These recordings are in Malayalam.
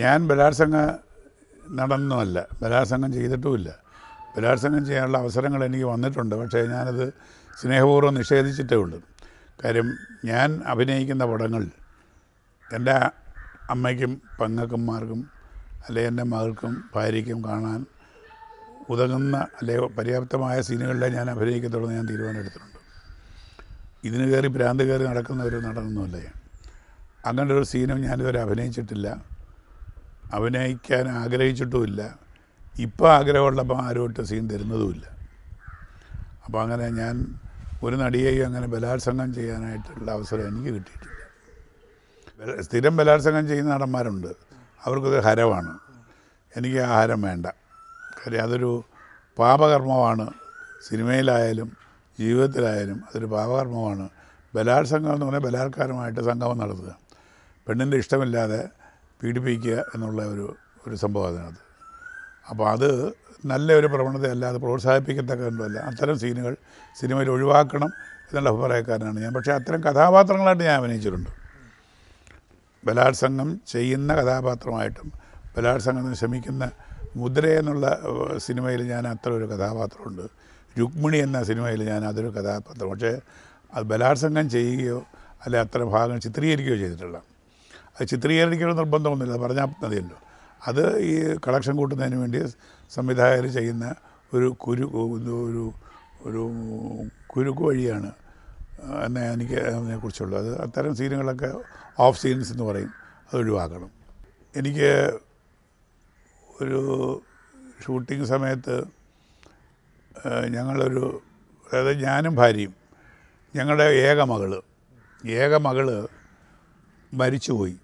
ഞാൻ ബലാത്സംഗ നടന്നുമല്ല ബലാത്സംഗം ചെയ്തിട്ടുമില്ല ബലാത്സംഗം ചെയ്യാനുള്ള അവസരങ്ങൾ എനിക്ക് വന്നിട്ടുണ്ട് പക്ഷേ ഞാനത് സ്നേഹപൂർവ്വം നിഷേധിച്ചിട്ടേ ഉള്ളൂ കാര്യം ഞാൻ അഭിനയിക്കുന്ന പടങ്ങൾ എൻ്റെ അമ്മയ്ക്കും പങ്ങക്കന്മാർക്കും അല്ലെങ്കിൽ എൻ്റെ മകൾക്കും ഭാര്യയ്ക്കും കാണാൻ ഉതകുന്ന അല്ലെങ്കിൽ പര്യാപ്തമായ സീനുകളിലെ ഞാൻ അഭിനയിക്കത്തുള്ളൂ ഞാൻ തീരുമാനമെടുത്തിട്ടുണ്ട് ഇതിന് കയറി ഭ്രാന്ത് കയറി നടക്കുന്ന ഒരു നടനൊന്നുമല്ല ഞാൻ അങ്ങനൊരു സീനും ഞാനിതുവരെ അഭിനയിച്ചിട്ടില്ല അഭിനയിക്കാൻ ആഗ്രഹിച്ചിട്ടുമില്ല ഇപ്പോൾ ആഗ്രഹമുള്ളപ്പോൾ ആരുമായിട്ട് സീൻ തരുന്നതുമില്ല അപ്പോൾ അങ്ങനെ ഞാൻ ഒരു നടിയെയും അങ്ങനെ ബലാത്സംഗം ചെയ്യാനായിട്ടുള്ള അവസരം എനിക്ക് കിട്ടിയിട്ടില്ല സ്ഥിരം ബലാത്സംഗം ചെയ്യുന്ന നടന്മാരുണ്ട് അവർക്കത് ഹരമാണ് എനിക്ക് ആഹാരം വേണ്ട കാര്യം അതൊരു പാപകർമ്മമാണ് സിനിമയിലായാലും ജീവിതത്തിലായാലും അതൊരു പാപകർമ്മമാണ് ബലാത്സംഗം എന്ന് പറഞ്ഞാൽ ബലാത്കാരമായിട്ട് സംഗമം നടത്തുക പെണ്ണിൻ്റെ ഇഷ്ടമില്ലാതെ പീഡിപ്പിക്കുക എന്നുള്ള ഒരു ഒരു സംഭവം അതിനകത്ത് അപ്പോൾ അത് നല്ല ഒരു പ്രവണതയല്ല അത് പ്രോത്സാഹിപ്പിക്കത്തക്കതല്ല അത്തരം സീനുകൾ സിനിമയിൽ ഒഴിവാക്കണം എന്നുള്ള അഭിപ്രായക്കാരനാണ് ഞാൻ പക്ഷേ അത്തരം കഥാപാത്രങ്ങളായിട്ട് ഞാൻ അഭിനയിച്ചിട്ടുണ്ട് ബലാത്സംഗം ചെയ്യുന്ന കഥാപാത്രമായിട്ടും ബലാത്സംഗം ശ്രമിക്കുന്ന മുദ്ര എന്നുള്ള സിനിമയിൽ ഞാൻ അത്ര ഒരു കഥാപാത്രമുണ്ട് രുക്മിണി എന്ന സിനിമയിൽ ഞാൻ അതൊരു കഥാപാത്രം പക്ഷേ അത് ബലാത്സംഗം ചെയ്യുകയോ അല്ലെ അത്ര ഭാഗം ചിത്രീകരിക്കുകയോ ചെയ്തിട്ടുള്ള അത് ചിത്രീകരിക്കണമെന്ന് നിർബന്ധമൊന്നുമില്ല പറഞ്ഞാൽ മതിയല്ലോ അത് ഈ കളക്ഷൻ കൂട്ടുന്നതിന് വേണ്ടി സംവിധായകർ ചെയ്യുന്ന ഒരു കുരു ഒരു ഒരു കുരുക്ക് വഴിയാണ് എന്ന എനിക്ക് അതിനെക്കുറിച്ചുള്ളത് അത് അത്തരം സീനുകളൊക്കെ ഓഫ് സീൻസ് എന്ന് പറയും അത് ഒഴിവാക്കണം എനിക്ക് ഒരു ഷൂട്ടിംഗ് സമയത്ത് ഞങ്ങളൊരു അതായത് ഞാനും ഭാര്യയും ഞങ്ങളുടെ ഏക മകള് ഏക മകള് മരിച്ചുപോയി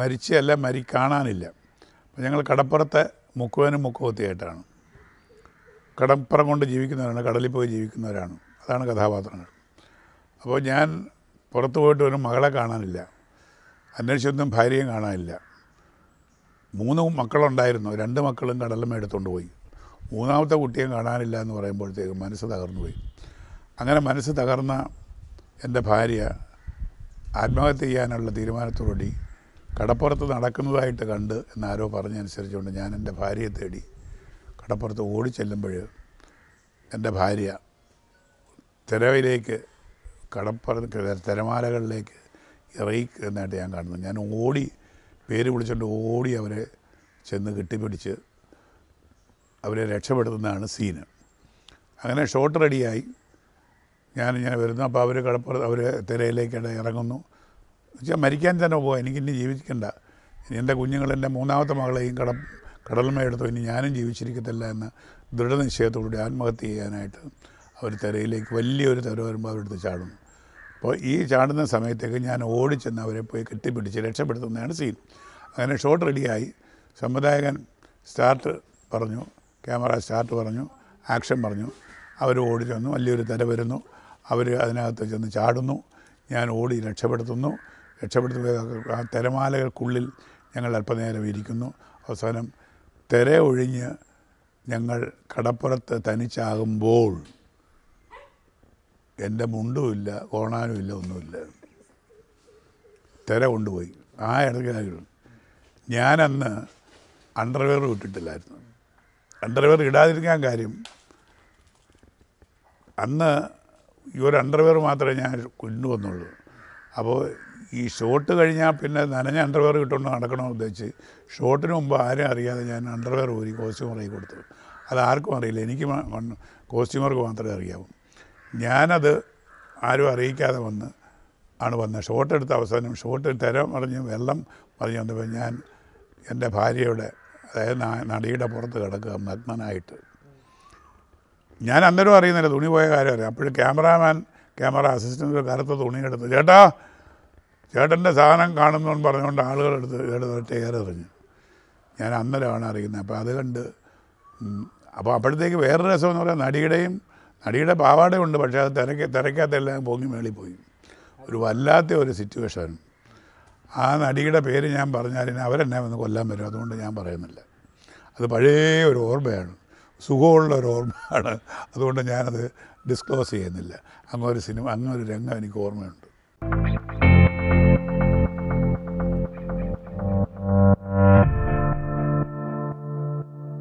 മരിച്ചല്ല മരി കാണാനില്ല അപ്പം ഞങ്ങൾ കടപ്പുറത്തെ മുക്കുവനും മുക്കുവത്തിയായിട്ടാണ് കടപ്പുറം കൊണ്ട് ജീവിക്കുന്നവരാണ് കടലിൽ പോയി ജീവിക്കുന്നവരാണ് അതാണ് കഥാപാത്രങ്ങൾ അപ്പോൾ ഞാൻ പുറത്തു പോയിട്ട് ഒരു മകളെ കാണാനില്ല അന്വേഷിച്ചൊന്നും ഭാര്യയും കാണാനില്ല മൂന്ന് മക്കളുണ്ടായിരുന്നു രണ്ട് മക്കളും കടലമ്മ എടുത്തുകൊണ്ട് പോയി മൂന്നാമത്തെ കുട്ടിയെ കാണാനില്ല എന്ന് പറയുമ്പോഴത്തേക്കും മനസ്സ് തകർന്നു പോയി അങ്ങനെ മനസ്സ് തകർന്ന എൻ്റെ ഭാര്യ ആത്മഹത്യ ചെയ്യാനുള്ള തീരുമാനത്തോടുകൂടി കടപ്പുറത്ത് നടക്കുന്നതായിട്ട് കണ്ട് എന്നാരോ പറഞ്ഞനുസരിച്ചുകൊണ്ട് ഞാൻ എൻ്റെ ഭാര്യയെ തേടി കടപ്പുറത്ത് ഓടി ചെല്ലുമ്പോൾ എൻ്റെ ഭാര്യ തിരവിലേക്ക് കടപ്പുറത്ത് തിരമാലകളിലേക്ക് ഇറങ്ങിക്കുന്നതായിട്ട് ഞാൻ കാണുന്നു ഞാൻ ഓടി പേര് വിളിച്ചുകൊണ്ട് ഓടി അവരെ ചെന്ന് കെട്ടിപ്പിടിച്ച് അവരെ രക്ഷപ്പെടുത്തുന്നതാണ് സീന് അങ്ങനെ ഷോട്ട് റെഡിയായി ഞാനിങ്ങനെ വരുന്നു അപ്പോൾ അവർ കടപ്പുറത്ത് അവർ തിരയിലേക്കിടെ ഇറങ്ങുന്നു വെച്ചാൽ മരിക്കാൻ തന്നെ പോകാം എനിക്കിനി ജീവിക്കണ്ട ഇനി എൻ്റെ കുഞ്ഞുങ്ങളെൻ്റെ മൂന്നാമത്തെ മകളെയും കട കടൽമയെടുത്തു ഇനി ഞാനും ജീവിച്ചിരിക്കത്തില്ല എന്ന് ദൃഢനിശ്ചയത്തോടുകൂടി ആത്മഹത്യ ചെയ്യാനായിട്ട് അവർ തിരയിലേക്ക് വലിയൊരു തിര വരുമ്പോൾ അവരെടുത്ത് ചാടുന്നു അപ്പോൾ ഈ ചാടുന്ന സമയത്തേക്ക് ഞാൻ ഓടിച്ചെന്ന് അവരെ പോയി കെട്ടിപ്പിടിച്ച് രക്ഷപ്പെടുത്തുന്നതാണ് സീൻ അങ്ങനെ ഷോട്ട് റെഡിയായി സംവിധായകൻ സ്റ്റാർട്ട് പറഞ്ഞു ക്യാമറ സ്റ്റാർട്ട് പറഞ്ഞു ആക്ഷൻ പറഞ്ഞു അവർ ഓടി വന്നു വലിയൊരു തിര വരുന്നു അവർ അതിനകത്ത് ചെന്ന് ചാടുന്നു ഞാൻ ഓടി രക്ഷപ്പെടുത്തുന്നു രക്ഷപ്പെടുത്തുന്ന ആ തിരമാലകൾക്കുള്ളിൽ ഞങ്ങൾ അല്പനേരം ഇരിക്കുന്നു അവസാനം തിര ഒഴിഞ്ഞ് ഞങ്ങൾ കടപ്പുറത്ത് തനിച്ചാകുമ്പോൾ എൻ്റെ മുണ്ടുമില്ല ഓണാനും ഇല്ല ഒന്നുമില്ല തിര കൊണ്ടുപോയി ആ ഇടയ്ക്കായിരുന്നു ഞാനന്ന് അണ്ടർവെയർ ഇട്ടിട്ടില്ലായിരുന്നു അണ്ടർവെയർ ഇടാതിരിക്കാൻ കാര്യം അന്ന് ഈ ഒരു അണ്ടർവെയർ മാത്രമേ ഞാൻ കൊണ്ടുവന്നുള്ളൂ അപ്പോൾ ഈ ഷോട്ട് കഴിഞ്ഞാൽ പിന്നെ നനഞ്ഞ അണ്ടർവെയർ കിട്ടുകൊണ്ട് നടക്കണമെന്ന് ഉദ്ദേശിച്ച് ഷോട്ടിന് മുമ്പ് ആരും അറിയാതെ ഞാൻ അണ്ടർവെയർ ഊരി കോസ്റ്റ്യൂമറായി കൊടുത്തു അത് ആർക്കും അറിയില്ല എനിക്ക് കോസ്റ്റ്യൂമർക്ക് മാത്രമേ അറിയാവൂ ഞാനത് ആരും അറിയിക്കാതെ വന്ന് ആണ് വന്നത് ഷോട്ട് എടുത്ത അവസാനം ഷോട്ട് തരം പറഞ്ഞ് വെള്ളം പറഞ്ഞു വന്നപ്പോൾ ഞാൻ എൻ്റെ ഭാര്യയുടെ അതായത് നടിയുടെ പുറത്ത് കിടക്കുക നഗ്നനായിട്ട് ഞാൻ അന്നേരം അറിയുന്നില്ല തുണി പോയ കാര്യം അറിയാം അപ്പോഴും ക്യാമറാമാൻ ക്യാമറ അസിസ്റ്റൻ്റ് കറുത്ത തുണി എടുത്തു ചേട്ടാ ചേട്ടൻ്റെ സാധനം കാണുന്നു പറഞ്ഞുകൊണ്ട് ആളുകൾ എടുത്ത് എടുത്തിട്ട് ഏറെറിഞ്ഞു ഞാൻ അന്നേരമാണ് അറിയുന്നത് അപ്പോൾ അത് കണ്ട് അപ്പോൾ അപ്പോഴത്തേക്ക് വേറൊരു രസം എന്ന് പറയാം നടിയുടെയും നടിയുടെ ഉണ്ട് പക്ഷേ അത് തിരക്ക തിരക്കകത്തെല്ലാം പൊങ്ങി പോയി ഒരു വല്ലാത്ത ഒരു സിറ്റുവേഷൻ ആ നടിയുടെ പേര് ഞാൻ പറഞ്ഞാൽ അവരെന്നെ വന്ന് കൊല്ലാൻ വരും അതുകൊണ്ട് ഞാൻ പറയുന്നില്ല അത് പഴയ ഒരു ഓർമ്മയാണ് സുഖമുള്ള ഒരു ഓർമ്മയാണ് അതുകൊണ്ട് ഞാനത് ഡിസ്ക്ലോസ് ചെയ്യുന്നില്ല അങ്ങൊരു സിനിമ അങ്ങൊരു രംഗം എനിക്ക് ഓർമ്മയുണ്ട്